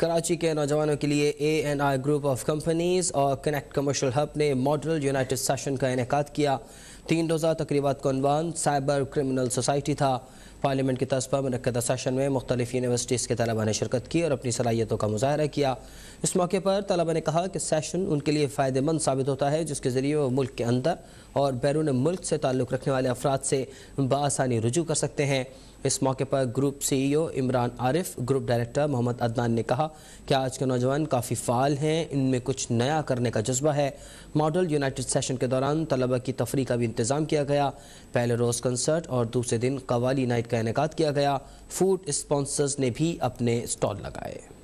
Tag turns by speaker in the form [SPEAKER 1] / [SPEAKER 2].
[SPEAKER 1] कराची के नौजवानों के लिए A N I group of companies और कनेक्ट कमर्शियल हब ने मॉडल यूनाइटेड सेशन का इनका किया तीन रोज़ा तकरीबा का अनवान साइबर क्रिमिनल सोसाइटी था पार्लियामेंट की तस् पर मनदा सेशन में मुख्तलिफ यूनिवर्सिटीज़ के तलबा ने शिरकत की और अपनी सलाहियतों का मुजाहरा किया इस मौके पर तलबा ने कहा कि सेशन उनके लिए फ़ायदेमंद साबित होता है जिसके ज़रिए वो मुल्क के अंदर और बैरून मुल्क से ताल्लुक़ रखने वाले अफराद से बसानी रुजू कर सकते हैं इस मौके पर group C E O Imran Arif group director Mohammad Adnan ने कहा कि आज के नौजवान काफ़ी फ़ाल हैं इनमें कुछ नया करने का जज्बा है मॉडल यूनाइट सेशन के दौरान तलबा की तफरी का भी इंतज़ाम किया गया पहले रोज़ कंसर्ट और दूसरे दिन कवाली नाइट का इनका किया गया फूड स्पॉन्सर्स ने भी अपने स्टॉल लगाए